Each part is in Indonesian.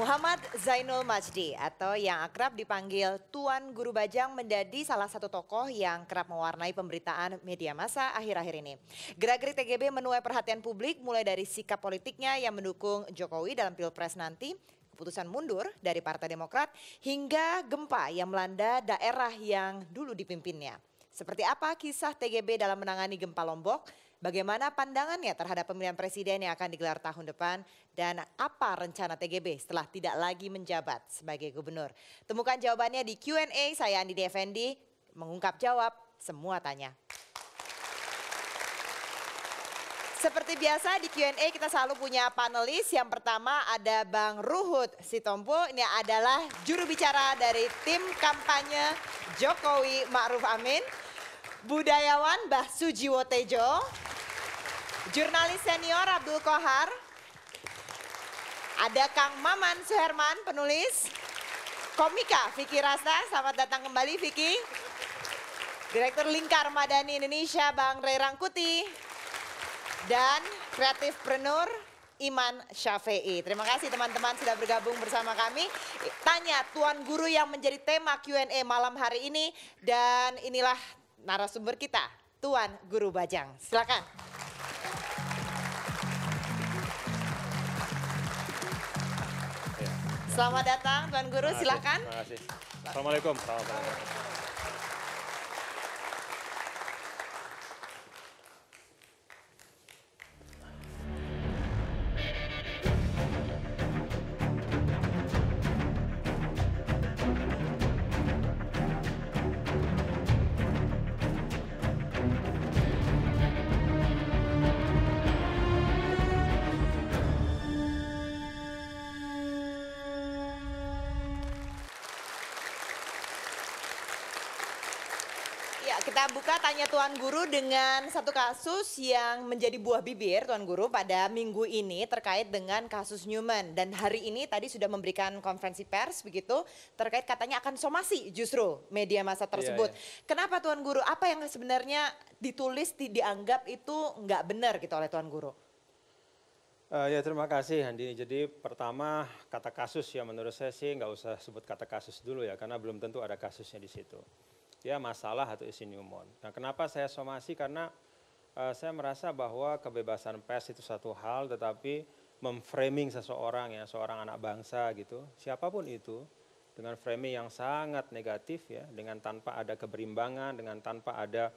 Muhammad Zainul Majdi atau yang akrab dipanggil Tuan Guru Bajang menjadi salah satu tokoh yang kerap mewarnai pemberitaan media massa akhir-akhir ini. Gerak-gerik TGB menuai perhatian publik mulai dari sikap politiknya yang mendukung Jokowi dalam Pilpres nanti, keputusan mundur dari Partai Demokrat hingga gempa yang melanda daerah yang dulu dipimpinnya. Seperti apa kisah TGB dalam menangani gempa Lombok? Bagaimana pandangannya terhadap pemilihan presiden yang akan digelar tahun depan dan apa rencana TGB setelah tidak lagi menjabat sebagai gubernur? Temukan jawabannya di Q&A saya Andi Defendi mengungkap jawab semua tanya. Seperti biasa di Q&A kita selalu punya panelis. Yang pertama ada Bang Ruhut Sitompul. Ini adalah juru bicara dari tim kampanye Jokowi Ma'ruf Amin. Budayawan Bah Sujiwo Tejo. Jurnalis senior Abdul Kohar. Ada Kang Maman Suherman penulis. Komika Vicky Rasta, selamat datang kembali Vicky. Direktur Lingkar Madani Indonesia Bang Ray Rangkuti. Dan kreatif prenur Iman Syafei. Terima kasih teman-teman sudah bergabung bersama kami. Tanya Tuan Guru yang menjadi tema Q&A malam hari ini. Dan inilah narasumber kita, Tuan Guru Bajang. Silakan. Selamat datang Tuan Guru, silakan. Terima kasih. Assalamualaikum. Assalamualaikum. Kita buka tanya Tuan Guru dengan satu kasus yang menjadi buah bibir Tuan Guru pada minggu ini terkait dengan kasus Newman. Dan hari ini tadi sudah memberikan konferensi pers begitu terkait katanya akan somasi justru media massa iya, tersebut. Iya, iya. Kenapa Tuan Guru? Apa yang sebenarnya ditulis di, dianggap itu nggak benar gitu oleh Tuan Guru? Uh, ya terima kasih Handini. Jadi pertama kata kasus ya menurut saya sih nggak usah sebut kata kasus dulu ya karena belum tentu ada kasusnya di situ ya masalah atau isi newmon. Nah, kenapa saya somasi? Karena uh, saya merasa bahwa kebebasan pers itu satu hal, tetapi memframing seseorang ya, seorang anak bangsa gitu, siapapun itu, dengan framing yang sangat negatif ya, dengan tanpa ada keberimbangan, dengan tanpa ada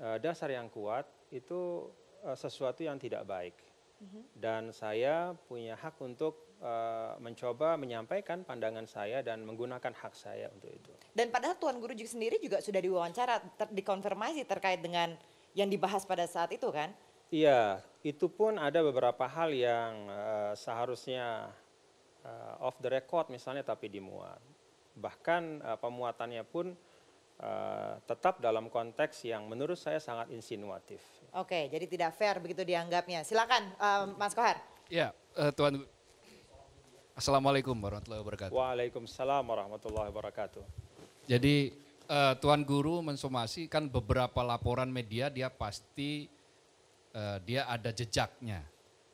uh, dasar yang kuat, itu uh, sesuatu yang tidak baik. Mhm. Dan saya punya hak untuk Eh, mencoba menyampaikan pandangan saya dan menggunakan hak saya untuk itu. Dan padahal Tuan Guru juga sendiri juga sudah diwawancara, ter dikonfirmasi terkait dengan yang dibahas pada saat itu kan? Iya, itu pun ada beberapa hal yang uh, seharusnya uh, off the record misalnya tapi dimuat. Bahkan uh, pemuatannya pun uh, tetap dalam konteks yang menurut saya sangat insinuatif. Oke, jadi tidak fair begitu dianggapnya. Silakan um, Mas Kohar. Ya, uh, Tuan Assalamualaikum warahmatullahi wabarakatuh. Waalaikumsalam warahmatullahi wabarakatuh. Jadi uh, Tuan Guru mensumasi kan beberapa laporan media dia pasti uh, dia ada jejaknya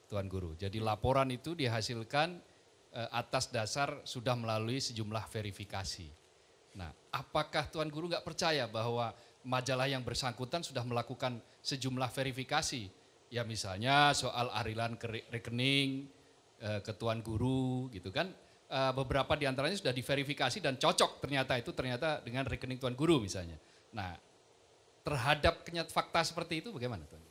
Tuan Guru. Jadi laporan itu dihasilkan uh, atas dasar sudah melalui sejumlah verifikasi. Nah, apakah Tuan Guru nggak percaya bahwa majalah yang bersangkutan sudah melakukan sejumlah verifikasi? Ya misalnya soal arilan rekening, Eh, ketuan guru gitu kan eh, beberapa diantaranya sudah diverifikasi dan cocok ternyata itu ternyata dengan rekening tuan guru misalnya. Nah, terhadap kenyataan fakta seperti itu bagaimana tuan?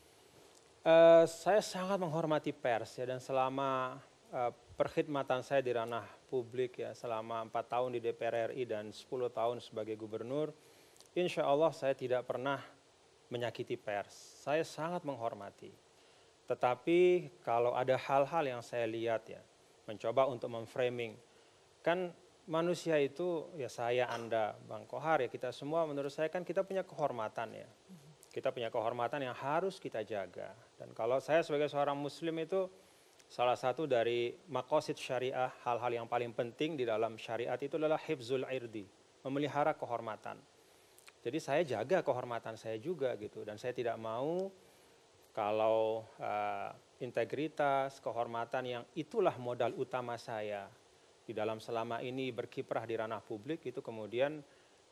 Uh, saya sangat menghormati pers ya dan selama uh, perkhidmatan saya di ranah publik ya selama empat tahun di DPR RI dan 10 tahun sebagai gubernur, insya Allah saya tidak pernah menyakiti pers. Saya sangat menghormati tetapi kalau ada hal-hal yang saya lihat ya, mencoba untuk memframing. Kan manusia itu ya saya, Anda, Bang Kohar ya kita semua menurut saya kan kita punya kehormatan ya. Kita punya kehormatan yang harus kita jaga. Dan kalau saya sebagai seorang muslim itu salah satu dari makosid syariah, hal-hal yang paling penting di dalam syariat itu adalah hifzul irdi, memelihara kehormatan. Jadi saya jaga kehormatan saya juga gitu dan saya tidak mau kalau uh, integritas, kehormatan yang itulah modal utama saya di dalam selama ini berkiprah di ranah publik itu kemudian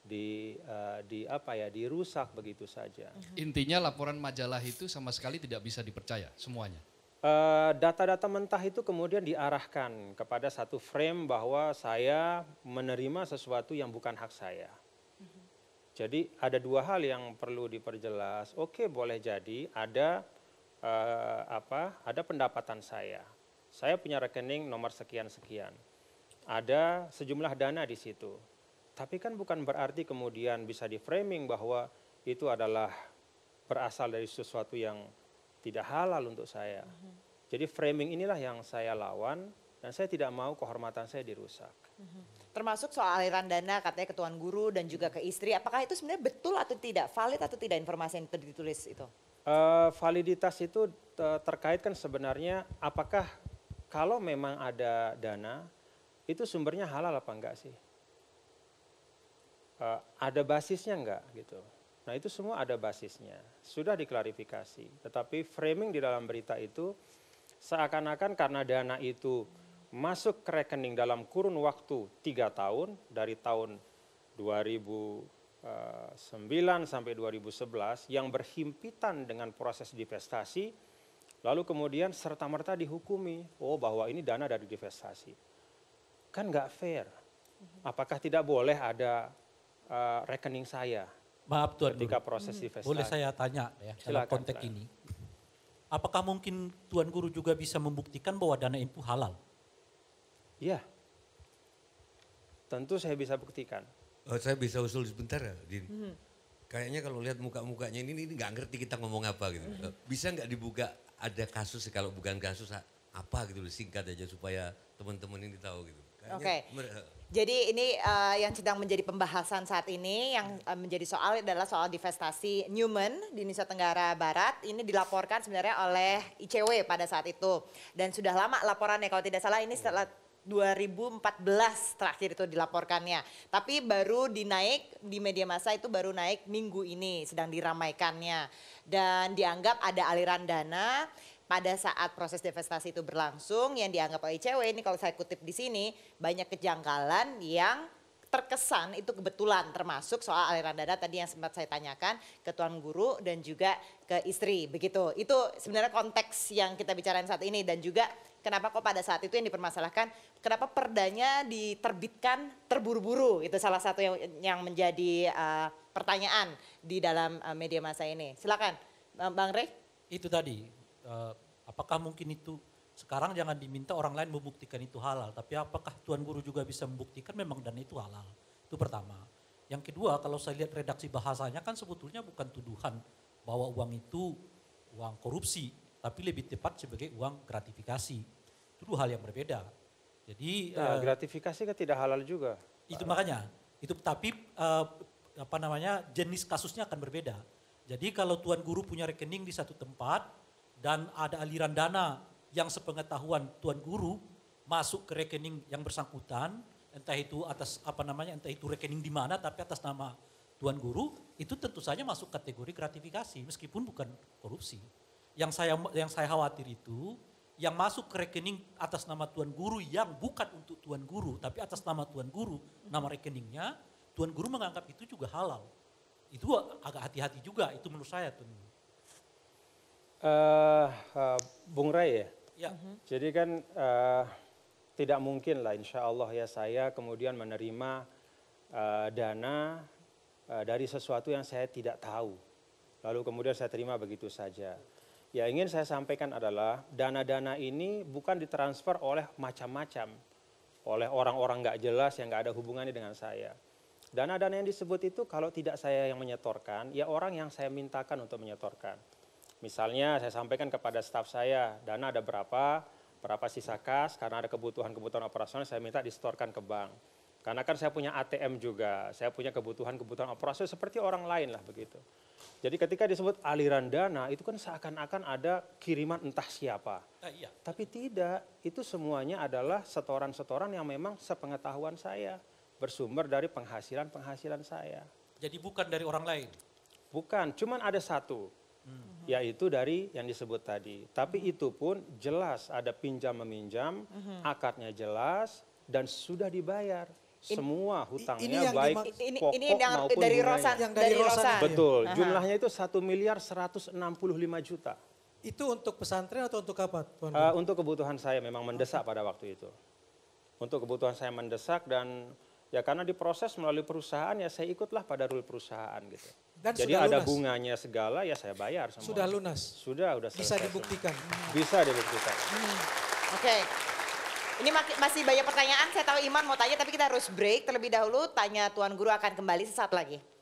di uh, di apa ya dirusak begitu saja. Mhm. Intinya laporan majalah itu sama sekali tidak bisa dipercaya semuanya. Eh, data-data uh, mentah itu kemudian diarahkan kepada satu frame bahwa saya menerima sesuatu yang bukan hak saya. Mhm. Jadi ada dua hal yang perlu diperjelas. Oke, boleh jadi ada eh, apa ada pendapatan saya. Saya punya rekening nomor sekian sekian. Ada sejumlah dana di situ. Tapi kan bukan berarti kemudian bisa di framing bahwa itu adalah berasal dari sesuatu yang tidak halal untuk saya. Mm-hmm. Jadi framing inilah yang saya lawan dan saya tidak mau kehormatan saya dirusak. Mhm. Termasuk soal aliran dana katanya ke guru dan juga mhm. ke istri, apakah itu sebenarnya betul atau tidak, valid atau tidak informasi yang ditulis itu? Eh, validitas itu eh, terkait kan sebenarnya apakah kalau memang ada dana itu sumbernya halal apa enggak sih? Uh, ada basisnya enggak gitu? Nah itu semua ada basisnya, sudah diklarifikasi. Tetapi framing di dalam berita itu seakan-akan karena dana itu masuk ke rekening dalam kurun waktu tiga tahun dari tahun 2000 2009 sampai 2011 yang berhimpitan dengan proses divestasi lalu kemudian serta-merta dihukumi oh bahwa ini dana dari divestasi. Kan nggak fair. Apakah tidak boleh ada uh, rekening saya? Maaf Tuan ketika proses hmm. divestasi. Boleh saya tanya ya Silakan, dalam konteks ini. Apakah mungkin Tuan Guru juga bisa membuktikan bahwa dana itu halal? Iya. Tentu saya bisa buktikan. Oh, saya bisa usul sebentar ya, Din. Hmm. Kayaknya kalau lihat muka-mukanya ini, ini nggak ngerti kita ngomong apa gitu. Hmm. Bisa nggak dibuka ada kasus kalau bukan kasus apa gitu singkat aja supaya teman-teman ini tahu gitu. Oke. Okay. Jadi ini uh, yang sedang menjadi pembahasan saat ini yang uh, menjadi soal adalah soal divestasi Newman di Nusa Tenggara Barat. Ini dilaporkan sebenarnya oleh ICW pada saat itu dan sudah lama laporannya kalau tidak salah ini setelah 2014 terakhir itu dilaporkannya. Tapi baru dinaik di media massa itu baru naik minggu ini sedang diramaikannya dan dianggap ada aliran dana pada saat proses divestasi itu berlangsung yang dianggap oleh ICW ini kalau saya kutip di sini banyak kejanggalan yang terkesan itu kebetulan termasuk soal aliran dana tadi yang sempat saya tanyakan ke tuan guru dan juga ke istri begitu. Itu sebenarnya konteks yang kita bicarain saat ini dan juga kenapa kok pada saat itu yang dipermasalahkan kenapa perdanya diterbitkan terburu-buru itu salah satu yang yang menjadi uh, pertanyaan di dalam uh, media masa ini. Silakan Bang Rey. Itu tadi uh, apakah mungkin itu sekarang jangan diminta orang lain membuktikan itu halal, tapi apakah Tuan Guru juga bisa membuktikan memang dan itu halal? Itu pertama. Yang kedua, kalau saya lihat redaksi bahasanya kan sebetulnya bukan tuduhan bahwa uang itu uang korupsi, tapi lebih tepat sebagai uang gratifikasi. Itu dua hal yang berbeda. Jadi ya, uh, gratifikasi kan tidak halal juga. Itu Pak. makanya. Itu tapi uh, apa namanya jenis kasusnya akan berbeda. Jadi kalau tuan guru punya rekening di satu tempat dan ada aliran dana yang sepengetahuan tuan guru masuk ke rekening yang bersangkutan, entah itu atas apa namanya, entah itu rekening di mana, tapi atas nama tuan guru, itu tentu saja masuk kategori gratifikasi, meskipun bukan korupsi. Yang saya yang saya khawatir itu yang masuk ke rekening atas nama tuan guru yang bukan untuk tuan guru, tapi atas nama tuan guru, nama rekeningnya, tuan guru menganggap itu juga halal. Itu agak hati-hati juga, itu menurut saya tuan. Uh, uh, Bung ray ya, Ya. Mhm. Jadi kan uh, tidak mungkin lah insya Allah ya saya kemudian menerima uh, dana uh, dari sesuatu yang saya tidak tahu. Lalu kemudian saya terima begitu saja. Ya ingin saya sampaikan adalah dana-dana ini bukan ditransfer oleh macam-macam. Oleh orang-orang gak jelas yang gak ada hubungannya dengan saya. Dana-dana yang disebut itu kalau tidak saya yang menyetorkan, ya orang yang saya mintakan untuk menyetorkan. Misalnya saya sampaikan kepada staf saya, dana ada berapa, berapa sisa kas, karena ada kebutuhan-kebutuhan operasional saya minta disetorkan ke bank. Karena kan saya punya ATM juga, saya punya kebutuhan-kebutuhan operasional seperti orang lain lah begitu. Jadi ketika disebut aliran dana itu kan seakan-akan ada kiriman entah siapa. Nah, iya. Tapi tidak, itu semuanya adalah setoran-setoran yang memang sepengetahuan saya, bersumber dari penghasilan-penghasilan saya. Jadi bukan dari orang lain. Bukan, cuman ada satu yaitu dari yang disebut tadi. Tapi hmm. itu pun jelas ada pinjam meminjam, hmm. akadnya jelas dan sudah dibayar semua hutangnya ini baik pokok ini, yang maupun dari Rosan, yang dari, dari Rosan. Rosan. Betul, Aha. jumlahnya itu 1 miliar 165 juta. Itu untuk pesantren atau untuk apa, Tuan? Uh, eh, untuk kebutuhan saya memang mendesak pada waktu itu. Untuk kebutuhan saya mendesak dan ya karena diproses melalui perusahaan ya saya ikutlah pada rule perusahaan gitu. Dan Jadi sudah ada lunas. bunganya segala ya saya bayar semua. Sudah lunas. Sudah, sudah Bisa dibuktikan. Hmm. Bisa dibuktikan. Hmm. Oke. Okay. Ini masih banyak pertanyaan, saya tahu Iman mau tanya tapi kita harus break terlebih dahulu. Tanya Tuan Guru akan kembali sesaat lagi.